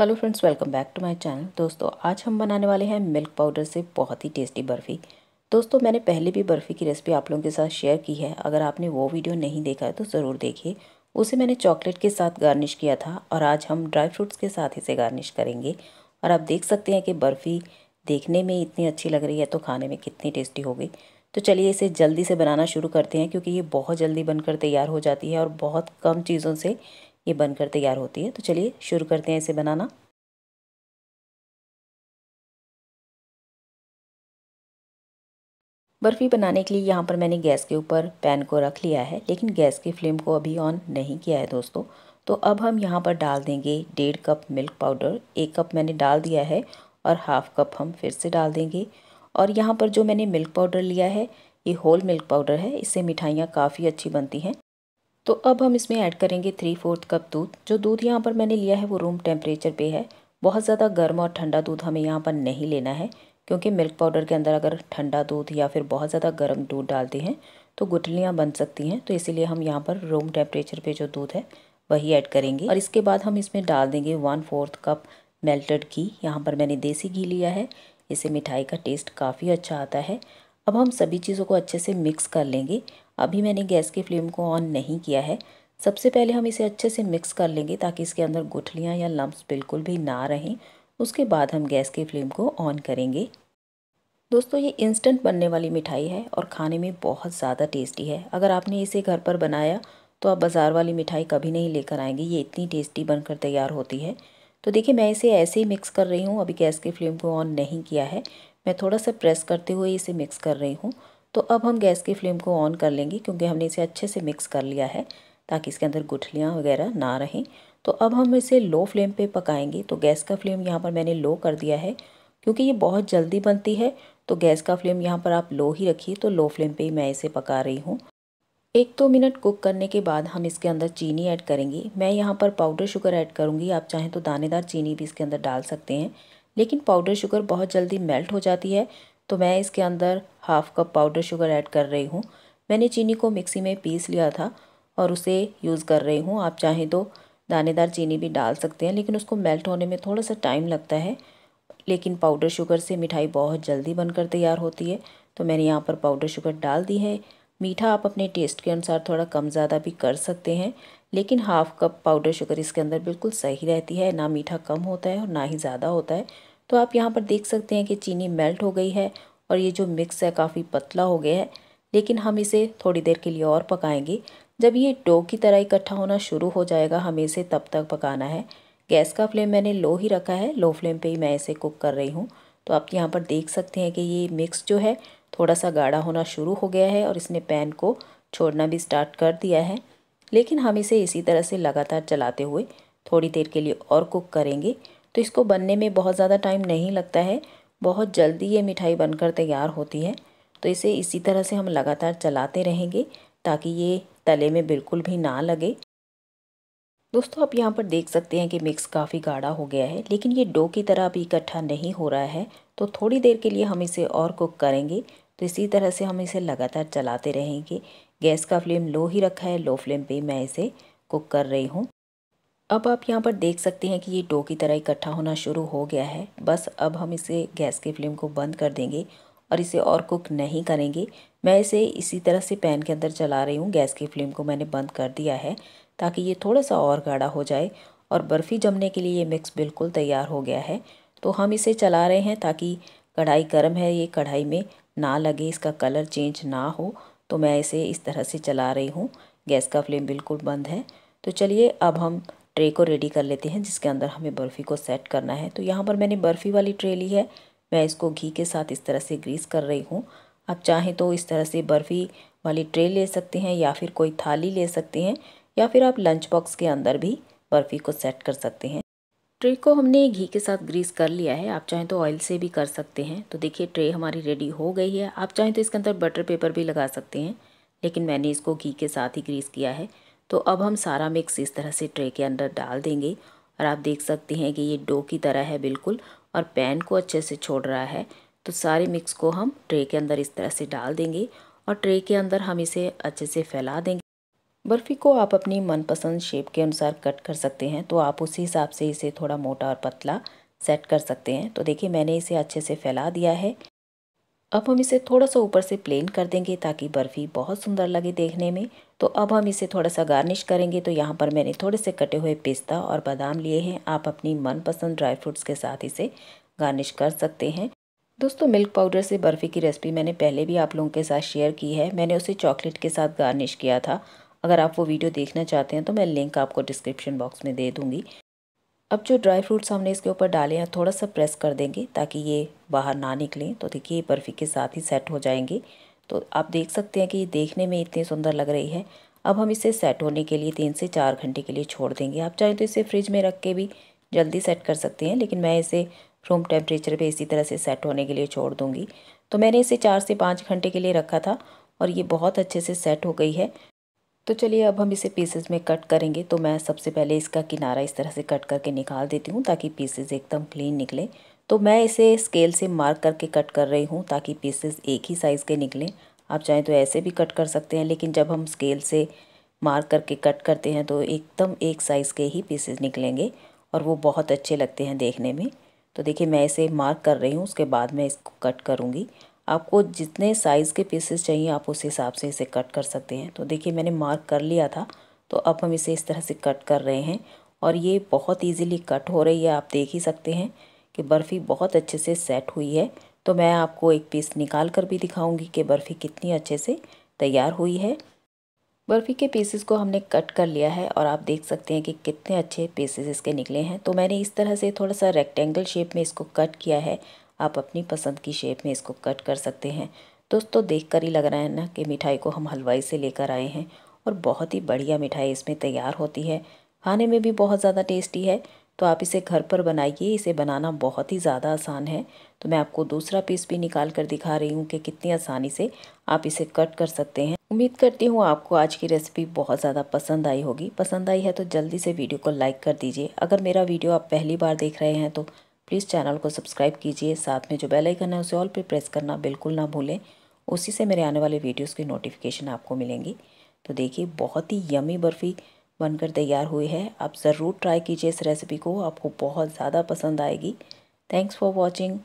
hello friends welcome back to my channel दोस्तों आज हम बनाने वाले हैं मिल्क पाउडर से बहुत ही टेस्टी बर्फ़ी दोस्तों मैंने पहले भी बर्फ़ी की रेसिपी आप लोगों के साथ शेयर की है अगर आपने वो वीडियो नहीं देखा है तो ज़रूर देखिए उसे मैंने चॉकलेट के साथ गार्निश किया था और आज हम ड्राई फ्रूट्स के साथ इसे गार्निश करेंगे और आप देख सकते हैं कि बर्फ़ी देखने में इतनी अच्छी लग रही है तो खाने में कितनी टेस्टी होगी तो चलिए इसे जल्दी से बनाना शुरू करते हैं क्योंकि ये बहुत जल्दी बनकर तैयार हो जाती है और बहुत कम चीज़ों से ये बनकर तैयार होती है तो चलिए शुरू करते हैं इसे बनाना बर्फ़ी बनाने के लिए यहाँ पर मैंने गैस के ऊपर पैन को रख लिया है लेकिन गैस की फ्लेम को अभी ऑन नहीं किया है दोस्तों तो अब हम यहाँ पर डाल देंगे डेढ़ कप मिल्क पाउडर एक कप मैंने डाल दिया है और हाफ कप हम फिर से डाल देंगे और यहाँ पर जो मैंने मिल्क पाउडर लिया है ये होल मिल्क पाउडर है इससे मिठाइयाँ काफ़ी अच्छी बनती हैं तो अब हम इसमें ऐड करेंगे थ्री फोर्थ कप दूध जो दूध यहाँ पर मैंने लिया है वो रूम टेम्परेचर पे है बहुत ज़्यादा गर्म और ठंडा दूध हमें यहाँ पर नहीं लेना है क्योंकि मिल्क पाउडर के अंदर अगर ठंडा दूध या फिर बहुत ज़्यादा गर्म दूध डालते हैं तो गुठलियाँ बन सकती हैं तो इसीलिए हम यहाँ पर रूम टेम्परेचर पर जो दूध है वही ऐड करेंगे और इसके बाद हम इसमें डाल देंगे one fourth cup melted ghee यहाँ पर मैंने देसी घी लिया है इससे मिठाई का टेस्ट काफ़ी अच्छा आता है अब हम सभी चीज़ों को अच्छे से मिक्स कर लेंगे अभी मैंने गैस की फ्लेम को ऑन नहीं किया है सबसे पहले हम इसे अच्छे से मिक्स कर लेंगे ताकि इसके अंदर गुठलियाँ या लम्ब बिल्कुल भी ना रहें उसके बाद हम गैस की फ्लेम को ऑन करेंगे दोस्तों ये इंस्टेंट बनने वाली मिठाई है और खाने में बहुत ज़्यादा टेस्टी है अगर आपने इसे घर पर बनाया तो आप बाज़ार वाली मिठाई कभी नहीं लेकर आएंगे ये इतनी टेस्टी बनकर तैयार होती है तो देखिए मैं इसे ऐसे ही मिक्स कर रही हूँ अभी गैस की फ्लेम को ऑन नहीं किया है मैं थोड़ा सा प्रेस करते हुए इसे मिक्स कर रही हूँ तो अब हम गैस की फ्लेम को ऑन कर लेंगे क्योंकि हमने इसे अच्छे से मिक्स कर लिया है ताकि इसके अंदर गुठलियाँ वगैरह ना रहें तो अब हम इसे लो फ्लेम पे पकाएंगे तो गैस का फ्लेम यहाँ पर मैंने लो कर दिया है क्योंकि ये बहुत जल्दी बनती है तो गैस का फ्लेम यहाँ पर आप लो ही रखिए तो लो फ्लेम पे ही मैं इसे पका रही हूँ एक दो तो मिनट कुक करने के बाद हम इसके अंदर चीनी ऐड करेंगे मैं यहाँ पर पाउडर शुगर ऐड करूँगी आप चाहें तो दानेदार चीनी भी इसके अंदर डाल सकते हैं लेकिन पाउडर शुगर बहुत जल्दी मेल्ट हो जाती है तो मैं इसके अंदर half cup powder sugar add कर रही हूँ मैंने चीनी को मिक्सी में पीस लिया था और उसे यूज़ कर रही हूँ आप चाहें तो दानेदार चीनी भी डाल सकते हैं लेकिन उसको मेल्ट होने में थोड़ा सा टाइम लगता है लेकिन पाउडर शुगर से मिठाई बहुत जल्दी बनकर तैयार होती है तो मैंने यहाँ पर पाउडर शुगर डाल दी है मीठा आप अपने टेस्ट के अनुसार थोड़ा कम ज़्यादा भी कर सकते हैं लेकिन हाफ़ कप पाउडर शुगर इसके अंदर बिल्कुल सही रहती है ना मीठा कम होता है और ना ही ज़्यादा होता है तो आप यहाँ पर देख सकते हैं कि चीनी मेल्ट हो गई है और ये जो मिक्स है काफ़ी पतला हो गया है लेकिन हम इसे थोड़ी देर के लिए और पकाएंगे जब ये डो की तरह इकट्ठा होना शुरू हो जाएगा हमें इसे तब तक पकाना है गैस का फ्लेम मैंने लो ही रखा है लो फ्लेम पे ही मैं इसे कुक कर रही हूँ तो आप यहाँ पर देख सकते हैं कि ये मिक्स जो है थोड़ा सा गाढ़ा होना शुरू हो गया है और इसने पैन को छोड़ना भी स्टार्ट कर दिया है लेकिन हम इसे इसी तरह से लगातार चलाते हुए थोड़ी देर के लिए और कुक करेंगे तो इसको बनने में बहुत ज़्यादा टाइम नहीं लगता है बहुत जल्दी ये मिठाई बनकर तैयार होती है तो इसे इसी तरह से हम लगातार चलाते रहेंगे ताकि ये तले में बिल्कुल भी ना लगे दोस्तों आप यहाँ पर देख सकते हैं कि मिक्स काफ़ी गाढ़ा हो गया है लेकिन ये डो की तरह अभी इकट्ठा नहीं हो रहा है तो थोड़ी देर के लिए हम इसे और कुक करेंगे तो इसी तरह से हम इसे लगातार चलाते रहेंगे गैस का फ्लेम लो ही रखा है लो फ्लेम पे मैं इसे कुक कर रही हूँ अब आप यहाँ पर देख सकते हैं कि ये डो की तरह इकट्ठा होना शुरू हो गया है बस अब हम इसे गैस के फ्लेम को बंद कर देंगे और इसे और कुक नहीं करेंगे मैं इसे इसी तरह से पैन के अंदर चला रही हूँ गैस की फ्लेम को मैंने बंद कर दिया है ताकि ये थोड़ा सा और गाढ़ा हो जाए और बर्फ़ी जमने के लिए ये मिक्स बिल्कुल तैयार हो गया है तो हम इसे चला रहे हैं ताकि कढ़ाई गर्म है ये कढ़ाई में ना लगे इसका कलर चेंज ना हो तो मैं इसे इस तरह से चला रही हूँ गैस का फ्लेम बिल्कुल बंद है तो चलिए अब हम ट्रे को रेडी कर लेते हैं जिसके अंदर हमें बर्फ़ी को सेट करना है तो यहाँ पर मैंने बर्फ़ी वाली ट्रे ली है मैं इसको घी के साथ इस तरह से ग्रीस कर रही हूँ आप चाहें तो इस तरह से बर्फ़ी वाली ट्रे ले सकते हैं या फिर कोई थाली ले सकते हैं या फिर आप लंच बॉक्स के अंदर भी बर्फ़ी को सेट कर सकते हैं ट्रे को हमने घी के साथ ग्रीस कर लिया है आप चाहें तो ऑयल से भी कर सकते हैं तो देखिए ट्रे हमारी रेडी हो गई है आप चाहें तो इसके अंदर बटर पेपर भी लगा सकते हैं लेकिन मैंने इसको घी के साथ ही ग्रीस किया है तो अब हम सारा मिक्स इस तरह से ट्रे के अंदर डाल देंगे और आप देख सकते हैं कि ये डो की तरह है बिल्कुल और पैन को अच्छे से छोड़ रहा है तो सारे मिक्स को हम ट्रे के अंदर इस तरह से डाल देंगे और ट्रे के अंदर हम इसे अच्छे से फैला देंगे बर्फ़ी को आप अपनी मनपसंद शेप के अनुसार कट कर सकते हैं तो आप उसी हिसाब से इसे थोड़ा मोटा और पतला सेट कर सकते हैं तो देखिए मैंने इसे अच्छे से फैला दिया है अब हम इसे थोड़ा सा ऊपर से प्लेन कर देंगे ताकि बर्फ़ी बहुत सुंदर लगे देखने में तो अब हम इसे थोड़ा सा गार्निश करेंगे तो यहाँ पर मैंने थोड़े से कटे हुए पिस्ता और बादाम लिए हैं आप अपनी मनपसंद ड्राई फ्रूट्स के साथ इसे गार्निश कर सकते हैं दोस्तों मिल्क पाउडर से बर्फ़ी की रेसिपी मैंने पहले भी आप लोगों के साथ शेयर की है मैंने उसे चॉकलेट के साथ गार्निश किया था अगर आप वो वीडियो देखना चाहते हैं तो मैं लिंक आपको डिस्क्रिप्शन बॉक्स में दे दूँगी अब जो ड्राई फ्रूट्स हमने इसके ऊपर डाले हैं थोड़ा सा प्रेस कर देंगे ताकि ये बाहर ना निकलें तो देखिए बर्फ़ी के साथ ही सेट हो जाएंगे तो आप देख सकते हैं कि ये देखने में इतनी सुंदर लग रही है अब हम इसे सेट होने के लिए तीन से चार घंटे के लिए छोड़ देंगे आप चाहें तो इसे फ्रिज में रख के भी जल्दी सेट कर सकते हैं लेकिन मैं इसे रूम टेम्परेचर पर इसी तरह से सेट होने के लिए छोड़ दूँगी तो मैंने इसे चार से पाँच घंटे के लिए रखा था और ये बहुत अच्छे से सेट हो गई है तो चलिए अब हम इसे पीसेस में कट करेंगे तो मैं सबसे पहले इसका किनारा इस तरह से कट करके निकाल देती हूँ ताकि पीसेस एकदम क्लीन निकले तो मैं इसे स्केल से मार्क करके कट कर रही हूँ ताकि पीसेस एक ही साइज़ के निकलें आप चाहें तो ऐसे भी कट कर सकते हैं लेकिन जब हम स्केल से मार्क करके कट करते हैं तो एकदम एक साइज़ के ही पीसेज निकलेंगे और वो बहुत अच्छे लगते हैं देखने में तो देखिए मैं इसे मार्क कर रही हूँ उसके बाद मैं इसको कट करूँगी आपको जितने साइज़ के पीसेस चाहिए आप उस हिसाब से इसे कट कर सकते हैं तो देखिए मैंने मार्क कर लिया था तो अब हम इसे इस तरह से कट कर रहे हैं और ये बहुत इजीली कट हो रही है आप देख ही सकते हैं कि बर्फ़ी बहुत अच्छे से सेट हुई है तो मैं आपको एक पीस निकाल कर भी दिखाऊंगी कि बर्फ़ी कितनी अच्छे से तैयार हुई है बर्फ़ी के पीसेस को हमने कट कर लिया है और आप देख सकते हैं कि कितने अच्छे पीसेस इसके निकले हैं तो मैंने इस तरह से थोड़ा सा रेक्टेंगल शेप में इसको कट किया है आप अपनी पसंद की शेप में इसको कट कर सकते हैं दोस्तों देख कर ही लग रहा है ना कि मिठाई को हम हलवाई से लेकर आए हैं और बहुत ही बढ़िया मिठाई इसमें तैयार होती है खाने में भी बहुत ज़्यादा टेस्टी है तो आप इसे घर पर बनाइए इसे बनाना बहुत ही ज़्यादा आसान है तो मैं आपको दूसरा पीस भी निकाल कर दिखा रही हूँ कि कितनी आसानी से आप इसे कट कर सकते हैं उम्मीद करती हूँ आपको आज की रेसिपी बहुत ज़्यादा पसंद आई होगी पसंद आई है तो जल्दी से वीडियो को लाइक कर दीजिए अगर मेरा वीडियो आप पहली बार देख रहे हैं तो प्लीज़ चैनल को सब्सक्राइब कीजिए साथ में जो बेल आइकन है उसे ऑल पे प्रेस करना बिल्कुल ना भूलें उसी से मेरे आने वाले वीडियोस की नोटिफिकेशन आपको मिलेंगी तो देखिए बहुत ही यमी बर्फ़ी बनकर तैयार हुई है आप ज़रूर ट्राई कीजिए इस रेसिपी को आपको बहुत ज़्यादा पसंद आएगी थैंक्स फॉर वॉचिंग